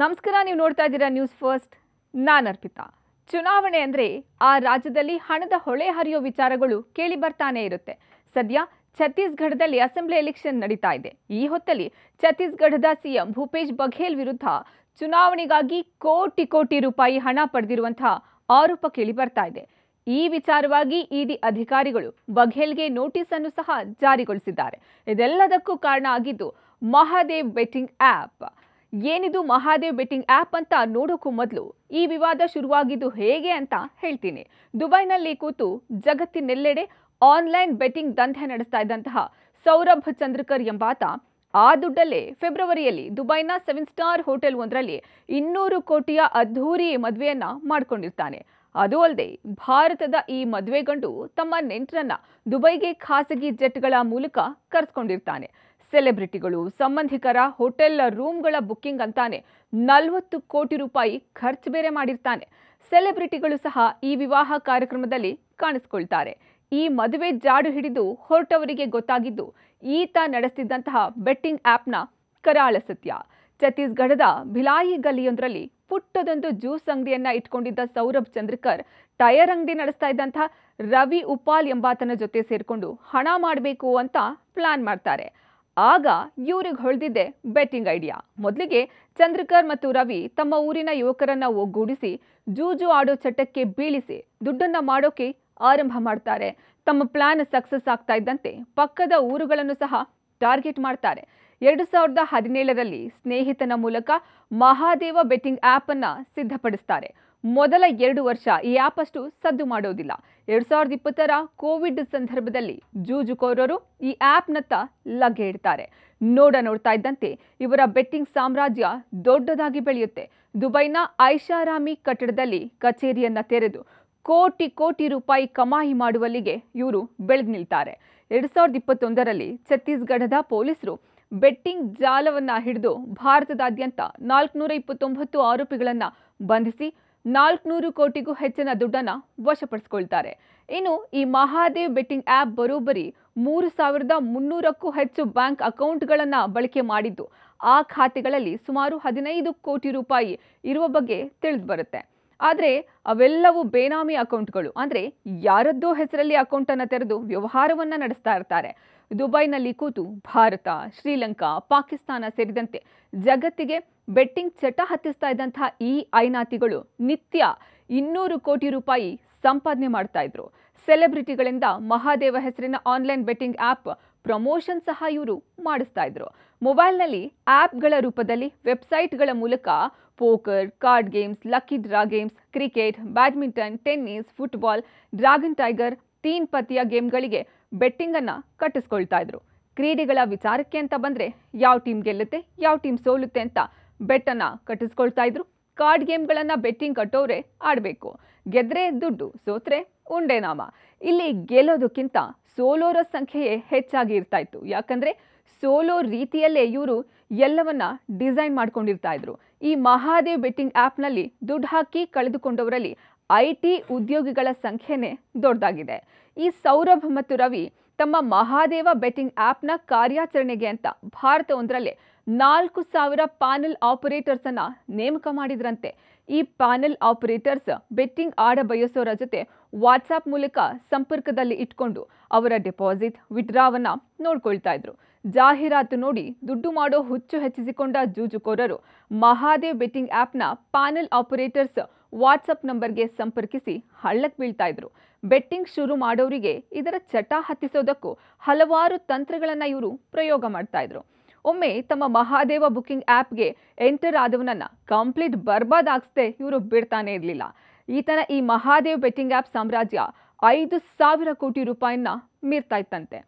ನಮಸ್ಕಾರ ನೀವು ನೋಡ್ತಾ ಇದ್ದೀರಾ ನ್ಯೂಸ್ ಫಸ್ಟ್ ನಾನು ಅರ್ಪಿತಾ ಚುನಾವಣೆ ಅಂದರೆ ಆ ರಾಜ್ಯದಲ್ಲಿ ಹಣದ ಹೊಳೆ ಹರಿಯೋ ವಿಚಾರಗಳು ಕೇಳಿ ಬರ್ತಾನೆ ಇರುತ್ತೆ ಸದ್ಯ ಛತ್ತೀಸ್ಗಢದಲ್ಲಿ ಅಸೆಂಬ್ಲಿ ಎಲೆಕ್ಷನ್ ನಡೀತಾ ಇದೆ ಈ ಹೊತ್ತಲ್ಲಿ ಛತ್ತೀಸ್ಗಢದ ಸಿಎಂ ಭೂಪೇಶ್ ಬಘೇಲ್ ವಿರುದ್ಧ ಚುನಾವಣೆಗಾಗಿ ಕೋಟಿ ಕೋಟಿ ರೂಪಾಯಿ ಹಣ ಪಡೆದಿರುವಂತಹ ಆರೋಪ ಕೇಳಿ ಬರ್ತಾ ಇದೆ ಈ ವಿಚಾರವಾಗಿ ಇಡಿ ಅಧಿಕಾರಿಗಳು ಬಘೇಲ್ಗೆ ನೋಟಿಸ್ ಅನ್ನು ಸಹ ಜಾರಿಗೊಳಿಸಿದ್ದಾರೆ ಇದೆಲ್ಲದಕ್ಕೂ ಕಾರಣ ಆಗಿದ್ದು ಮಹಾದೇವ್ ಬೆಟ್ಟಿಂಗ್ ಆ್ಯಪ್ ಏನಿದು ಮಹಾದೇವ್ ಬೆಟ್ಟಿಂಗ್ ಆ್ಯಪ್ ಅಂತ ನೋಡೋಕ್ಕೂ ಮೊದಲು ಈ ವಿವಾದ ಶುರುವಾಗಿದ್ದು ಹೇಗೆ ಅಂತ ಹೇಳ್ತೀನಿ ದುಬೈನಲ್ಲಿ ಕೂತು ಜಗತ್ತಿನೆಲ್ಲೆಡೆ ಆನ್ಲೈನ್ ಬೆಟ್ಟಿಂಗ್ ದಂಧೆ ನಡೆಸ್ತಾ ಇದ್ದಂತಹ ಸೌರಭ್ ಚಂದ್ರಕರ್ ಎಂಬಾತ ಆ ದುಡ್ಡಲ್ಲೇ ಫೆಬ್ರವರಿಯಲ್ಲಿ ದುಬೈನ ಸೆವೆನ್ ಸ್ಟಾರ್ ಹೋಟೆಲ್ ಒಂದರಲ್ಲಿ ಇನ್ನೂರು ಕೋಟಿಯ ಅದ್ಧೂರಿ ಮದುವೆಯನ್ನ ಮಾಡಿಕೊಂಡಿರ್ತಾನೆ ಅದು ಅಲ್ಲದೆ ಭಾರತದ ಈ ಮದುವೆಗೊಂಡು ತಮ್ಮ ನೆಂಟರನ್ನ ದುಬೈಗೆ ಖಾಸಗಿ ಜೆಟ್ಗಳ ಮೂಲಕ ಕರೆಸ್ಕೊಂಡಿರ್ತಾನೆ ಸೆಲೆಬ್ರಿಟಿಗಳು ಸಂಬಂಧಿಕರ ಹೋಟೆಲ್ ರೂಮ್ಗಳ ಬುಕ್ಕಿಂಗ್ ಅಂತಾನೆ ನಲ್ವತ್ತು ಕೋಟಿ ರೂಪಾಯಿ ಖರ್ಚು ಬೇರೆ ಮಾಡಿರ್ತಾನೆ ಸೆಲೆಬ್ರಿಟಿಗಳು ಸಹ ಈ ವಿವಾಹ ಕಾರ್ಯಕ್ರಮದಲ್ಲಿ ಕಾಣಿಸ್ಕೊಳ್ತಾರೆ ಈ ಮದುವೆ ಜಾಡು ಹಿಡಿದು ಹೊರಟವರಿಗೆ ಗೊತ್ತಾಗಿದ್ದು ಈತ ನಡೆಸ್ತಿದ್ದಂತಹ ಬೆಟ್ಟಿಂಗ್ ಆ್ಯಪ್ನ ಕರಾಳ ಸತ್ಯ ಛತ್ತೀಸ್ಗಢದ ಭಿಲಾಯಿ ಗಲಿಯೊಂದರಲ್ಲಿ ಪುಟ್ಟದೊಂದು ಜ್ಯೂಸ್ ಅಂಗಡಿಯನ್ನ ಇಟ್ಕೊಂಡಿದ್ದ ಸೌರಭ್ ಚಂದ್ರಕರ್ ಟಯರ್ ಅಂಗಡಿ ನಡೆಸ್ತಾ ಇದ್ದಂತಹ ರವಿ ಉಪಾಲ್ ಎಂಬಾತನ ಜೊತೆ ಸೇರಿಕೊಂಡು ಹಣ ಮಾಡಬೇಕು ಅಂತ ಪ್ಲಾನ್ ಮಾಡ್ತಾರೆ ಆಗ ಇವರಿಗೆ ಹೊಳೆದಿದ್ದೆ ಬೆಟ್ಟಿಂಗ್ ಐಡಿಯಾ ಮೊದಲಿಗೆ ಚಂದ್ರಕರ್ ಮತ್ತು ರವಿ ತಮ್ಮ ಊರಿನ ಯುವಕರನ್ನ ಒಗ್ಗೂಡಿಸಿ ಜೂಜು ಆಡೋ ಚಟಕ್ಕೆ ಬೀಳಿಸಿ ದುಡ್ಡನ್ನ ಮಾಡೋಕೆ ಆರಂಭ ಮಾಡ್ತಾರೆ ತಮ್ಮ ಪ್ಲಾನ್ ಸಕ್ಸಸ್ ಆಗ್ತಾ ಇದ್ದಂತೆ ಪಕ್ಕದ ಊರುಗಳನ್ನು ಸಹ ಟಾರ್ಗೆಟ್ ಮಾಡ್ತಾರೆ ಎರಡು ಸಾವಿರದ ಹದಿನೇಳರಲ್ಲಿ ಸ್ನೇಹಿತನ ಮೂಲಕ ಮಹಾದೇವ ಬೆಟ್ಟಿಂಗ್ ಆ್ಯಪನ್ನು ಅನ್ನ ಸಿದ್ಧಪಡಿಸ್ತಾರೆ ಮೊದಲ ಎರಡು ವರ್ಷ ಈ ಆಪ್ ಅಷ್ಟು ಸದ್ದು ಮಾಡೋದಿಲ್ಲ ಎರಡು ಸಾವಿರದ ಇಪ್ಪತ್ತರ ಕೋವಿಡ್ ಸಂದರ್ಭದಲ್ಲಿ ಜೂಜುಕೋರರು ಈ ಆ್ಯಪ್ನತ್ತ ಲಗ್ಗೆ ಇಡ್ತಾರೆ ನೋಡ ನೋಡ್ತಾ ಇದ್ದಂತೆ ಇವರ ಬೆಟ್ಟಿಂಗ್ ಸಾಮ್ರಾಜ್ಯ ದೊಡ್ಡದಾಗಿ ಬೆಳೆಯುತ್ತೆ ದುಬೈನ ಐಷಾರಾಮಿ ಕಟ್ಟಡದಲ್ಲಿ ಕಚೇರಿಯನ್ನ ತೆರೆದು ಕೋಟಿ ಕೋಟಿ ರೂಪಾಯಿ ಕಮಾಯಿ ಮಾಡುವಲ್ಲಿಗೆ ಇವರು ಬೆಳೆದು ನಿಲ್ತಾರೆ ಎರಡ್ ಸಾವಿರದ ಇಪ್ಪತ್ತೊಂದರಲ್ಲಿ ಛತ್ತೀಸ್ಗಢದ ಪೊಲೀಸರು ಬೆಟ್ಟಿಂಗ್ ಜಾಲವನ್ನು ಹಿಡಿದು ಭಾರತದಾದ್ಯಂತ ನಾಲ್ಕುನೂರ ಇಪ್ಪತ್ತೊಂಬತ್ತು ಆರೋಪಿಗಳನ್ನು ಬಂಧಿಸಿ ನಾಲ್ಕುನೂರು ಕೋಟಿಗೂ ಹೆಚ್ಚಿನ ದುಡ್ಡನ್ನು ವಶಪಡಿಸಿಕೊಳ್ತಾರೆ ಇನ್ನು ಈ ಮಹಾದೇವ್ ಬೆಟ್ಟಿಂಗ್ ಆ್ಯಪ್ ಬರೋಬ್ಬರಿ ಮೂರು ಸಾವಿರದ ಮುನ್ನೂರಕ್ಕೂ ಹೆಚ್ಚು ಬ್ಯಾಂಕ್ ಅಕೌಂಟ್ಗಳನ್ನು ಬಳಕೆ ಮಾಡಿದ್ದು ಆ ಖಾತೆಗಳಲ್ಲಿ ಸುಮಾರು ಹದಿನೈದು ಕೋಟಿ ರೂಪಾಯಿ ಇರುವ ಬಗ್ಗೆ ತಿಳಿದು ಬರುತ್ತೆ ಆದರೆ ಅವೆಲ್ಲವೂ ಬೇನಾಮಿ ಅಕೌಂಟ್ಗಳು ಅಂದರೆ ಯಾರದ್ದೋ ಹೆಸರಲ್ಲಿ ಅಕೌಂಟನ್ನು ತೆರೆದು ವ್ಯವಹಾರವನ್ನು ನಡೆಸ್ತಾ ಇರ್ತಾರೆ ದುಬೈನಲ್ಲಿ ಕೂತು ಭಾರತ ಶ್ರೀಲಂಕಾ ಪಾಕಿಸ್ತಾನ ಸೇರಿದಂತೆ ಜಗತ್ತಿಗೆ ಬೆಟ್ಟಿಂಗ್ ಚಟ ಹತ್ತಿಸ್ತಾ ಇದ್ದಂತಹ ಈ ಐನಾತಿಗಳು ನಿತ್ಯ ಇನ್ನೂರು ಕೋಟಿ ರೂಪಾಯಿ ಸಂಪಾದನೆ ಮಾಡ್ತಾ ಇದ್ರು ಸೆಲೆಬ್ರಿಟಿಗಳಿಂದ ಮಹಾದೇವ ಹೆಸರಿನ ಆನ್ಲೈನ್ ಬೆಟ್ಟಿಂಗ್ ಆ್ಯಪ್ ಪ್ರಮೋಷನ್ ಸಹ ಇವರು ಮಾಡಿಸ್ತಾ ಇದ್ರು ಮೊಬೈಲ್ನಲ್ಲಿ ಆ್ಯಪ್ಗಳ ರೂಪದಲ್ಲಿ ವೆಬ್ಸೈಟ್ಗಳ ಮೂಲಕ poker card games lucky draw games cricket badminton tennis football dragon tiger ತೀನ್ ಪತಿಯ ಗೇಮ್ಗಳಿಗೆ ಬೆಟ್ಟಿಂಗನ್ನು ಕಟ್ಟಿಸ್ಕೊಳ್ತಾ ಇದ್ರು ಕ್ರೀಡೆಗಳ ವಿಚಾರಕ್ಕೆ ಅಂತ ಬಂದರೆ ಯಾವ ಟೀಮ್ ಗೆಲ್ಲುತ್ತೆ ಯಾವ ಟೀಮ್ ಸೋಲುತ್ತೆ ಅಂತ ಬೆಟ್ಟನ್ನು ಕಟ್ಟಿಸ್ಕೊಳ್ತಾ ಇದ್ರು ಕಾರ್ಡ್ ಗೇಮ್ಗಳನ್ನು ಬೆಟ್ಟಿಂಗ್ ಕಟ್ಟೋರೆ ಆಡಬೇಕು ಗೆದ್ರೆ ದುಡ್ಡು ಸೋತ್ರೆ ಉಂಡೆ ನಾಮ ಇಲ್ಲಿ ಗೆಲ್ಲೋದಕ್ಕಿಂತ ಸೋಲೋರ ಸಂಖ್ಯೆಯೇ ಹೆಚ್ಚಾಗಿ ಇರ್ತಾ ಇತ್ತು ಯಾಕಂದರೆ ಸೋಲೋ ರೀತಿಯಲ್ಲೇ ಇವರು ಎಲ್ಲವನ್ನ ಡಿಸೈನ್ ಮಾಡ್ಕೊಂಡಿರ್ತಾ ಇದ್ರು ಈ ಮಹಾದೇವ್ ಬೆಟ್ಟಿಂಗ್ ಆ್ಯಪ್ನಲ್ಲಿ ದುಡ್ಡು ಹಾಕಿ ಕಳೆದುಕೊಂಡವರಲ್ಲಿ ಐ ಟಿ ಉದ್ಯೋಗಿಗಳ ಸಂಖ್ಯೆನೇ ದೊಡ್ಡದಾಗಿದೆ ಈ ಸೌರಭ್ ಮತ್ತು ರವಿ ತಮ್ಮ ಮಹಾದೇವ ಬೆಟ್ಟಿಂಗ್ ಆ್ಯಪ್ನ ಕಾರ್ಯಾಚರಣೆಗೆ ಅಂತ ಭಾರತವೊಂದರಲ್ಲೇ ನಾಲ್ಕು ಸಾವಿರ ಪ್ಯಾನೆಲ್ ಆಪರೇಟರ್ಸನ್ನು ನೇಮಕ ಮಾಡಿದ್ರಂತೆ ಈ ಪ್ಯಾನೆಲ್ ಆಪರೇಟರ್ಸ್ ಬೆಟ್ಟಿಂಗ್ ಆಡಬಯಸೋರ ಜೊತೆ ವಾಟ್ಸಾಪ್ ಮೂಲಕ ಸಂಪರ್ಕದಲ್ಲಿ ಇಟ್ಕೊಂಡು ಅವರ ಡೆಪಾಸಿಟ್ ವಿಡ್ರಾವನ್ನು ನೋಡ್ಕೊಳ್ತಾ ಇದ್ರು ಜಾಹೀರಾತು ನೋಡಿ ದುಡ್ಡು ಮಾಡೋ ಹುಚ್ಚು ಹೆಚ್ಚಿಸಿಕೊಂಡ ಜೂಜುಕೋರರು ಮಹಾದೇವ್ ಬೆಟ್ಟಿಂಗ್ ಆ್ಯಪ್ನ ಪ್ಯಾನೆಲ್ ಆಪರೇಟರ್ಸ್ ವಾಟ್ಸಪ್ ನಂಬರ್ಗೆ ಸಂಪರ್ಕಿಸಿ ಹಳ್ಳಕ್ಕೆ ಬೀಳ್ತಾ ಇದ್ರು ಬೆಟ್ಟಿಂಗ್ ಶುರು ಮಾಡೋರಿಗೆ ಇದರ ಚಟ ಹತ್ತಿಸೋದಕ್ಕೂ ಹಲವಾರು ತಂತ್ರಗಳನ್ನು ಇವರು ಪ್ರಯೋಗ ಮಾಡ್ತಾ ಇದ್ರು ಒಮ್ಮೆ ತಮ್ಮ ಮಹಾದೇವ ಬುಕ್ಕಿಂಗ್ ಆ್ಯಪ್ಗೆ ಎಂಟರ್ ಆದವನನ್ನು ಕಂಪ್ಲೀಟ್ ಬರ್ಬಾದಾಗಿಸದೆ ಇವರು ಬಿಡ್ತಾನೆ ಇರಲಿಲ್ಲ ಈತನ ಈ ಮಹಾದೇವ್ ಬೆಟ್ಟಿಂಗ್ ಆ್ಯಪ್ ಸಾಮ್ರಾಜ್ಯ ಐದು ಸಾವಿರ ಕೋಟಿ ರೂಪಾಯಿನ ಮೀರ್ತಾ ಇತ್ತಂತೆ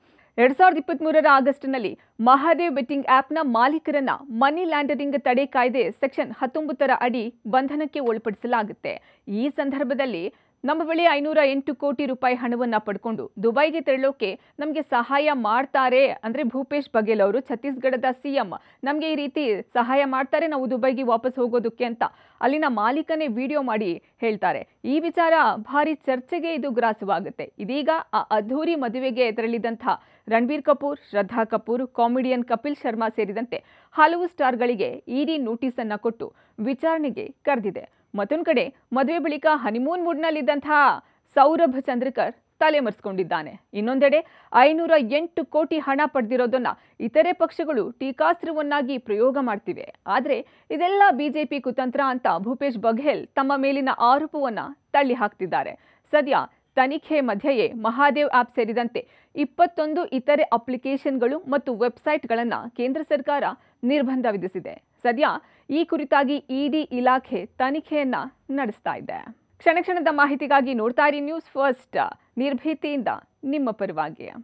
ಎರಡ್ ಸಾವಿರದ ಇಪ್ಪತ್ತ್ಮೂರರ ಆಗಸ್ಟ್ನಲ್ಲಿ ಮಹಾದೇವ್ ಬೆಟ್ಟಿಂಗ್ ಆ್ಯಪ್ನ ಮಾಲೀಕರನ್ನ ಮನಿ ಲ್ಯಾಂಡರಿಂಗ್ ತಡೆ ಕಾಯ್ದೆ ಸೆಕ್ಷನ್ ಹತ್ತೊಂಬತ್ತರ ಅಡಿ ಬಂಧನಕ್ಕೆ ಒಳಪಡಿಸಲಾಗುತ್ತೆ ಈ ಸಂದರ್ಭದಲ್ಲಿ ನಮ್ಮ ಬಳಿ ಐನೂರ ಎಂಟು ಕೋಟಿ ರೂಪಾಯಿ ಹಣವನ್ನು ಪಡ್ಕೊಂಡು ದುಬೈಗೆ ತೆರಳೋಕೆ ನಮಗೆ ಸಹಾಯ ಮಾಡ್ತಾರೆ ಅಂದರೆ ಭೂಪೇಶ್ ಬಘೇಲ್ ಅವರು ಛತ್ತೀಸ್ಗಢದ ಸಿಎಂ ನಮಗೆ ಈ ರೀತಿ ಸಹಾಯ ಮಾಡ್ತಾರೆ ನಾವು ದುಬೈಗೆ ವಾಪಸ್ ಹೋಗೋದಕ್ಕೆ ಅಂತ ಅಲ್ಲಿನ ಮಾಲೀಕನೇ ವಿಡಿಯೋ ಮಾಡಿ ಹೇಳ್ತಾರೆ ಈ ವಿಚಾರ ಭಾರಿ ಚರ್ಚೆಗೆ ಇದು ಗ್ರಾಸವಾಗುತ್ತೆ ಇದೀಗ ಆ ಅದ್ಧೂರಿ ಮದುವೆಗೆ ತೆರಳಿದಂಥ ರಣಬೀರ್ ಕಪೂರ್ ಶ್ರದ್ಧಾ ಕಪೂರ್ ಕಾಮಿಡಿಯನ್ ಕಪಿಲ್ ಶರ್ಮಾ ಸೇರಿದಂತೆ ಹಲವು ಸ್ಟಾರ್ಗಳಿಗೆ ಇಡಿ ನೋಟಿಸ್ ಅನ್ನು ಕೊಟ್ಟು ವಿಚಾರಣೆಗೆ ಕರೆದಿದೆ ಮತ್ತೊಂದು ಕಡೆ ಮದುವೆ ಬಳಿಕ ಹನಿಮೂನ್ ಮೂಡ್ನಲ್ಲಿದ್ದಂತಹ ಸೌರಭ್ ಚಂದ್ರಕರ್ ತಲೆಮರೆಸಿಕೊಂಡಿದ್ದಾನೆ ಇನ್ನೊಂದೆಡೆ ಐನೂರ ಎಂಟು ಕೋಟಿ ಹಣ ಪಡೆದಿರೋದನ್ನ ಇತರೆ ಪಕ್ಷಗಳು ಟೀಕಾಸ್ತ್ರವನ್ನಾಗಿ ಪ್ರಯೋಗ ಮಾಡ್ತಿವೆ ಆದರೆ ಇದೆಲ್ಲ ಬಿಜೆಪಿ ಕುತಂತ್ರ ಅಂತ ಭೂಪೇಶ್ ಬಘೇಲ್ ತಮ್ಮ ಮೇಲಿನ ಆರೋಪವನ್ನ ತಳ್ಳಿ ಹಾಕ್ತಿದ್ದಾರೆ ಸದ್ಯ ತನಿಖೆ ಮಧ್ಯೆಯೇ ಮಹಾದೇವ್ ಆ್ಯಪ್ ಸೇರಿದಂತೆ ಇಪ್ಪತ್ತೊಂದು ಇತರೆ ಅಪ್ಲಿಕೇಶನ್ಗಳು ಮತ್ತು ವೆಬ್ಸೈಟ್ಗಳನ್ನು ಕೇಂದ್ರ ಸರ್ಕಾರ ನಿರ್ಬಂಧ ವಿಧಿಸಿದೆ ಸದ್ಯ ಈ ಕುರಿತಾಗಿ ಇಡಿ ಇಲಾಖೆ ತನಿಖೆಯನ್ನ ನಡೆಸ್ತಾ ಇದೆ ಕ್ಷಣ ಕ್ಷಣದ ಮಾಹಿತಿಗಾಗಿ ನೋಡ್ತಾ ಇರಿ ನ್ಯೂಸ್ ಫಸ್ಟ್ ನಿರ್ಭೀತಿಯಿಂದ ನಿಮ್ಮ ಪರವಾಗಿ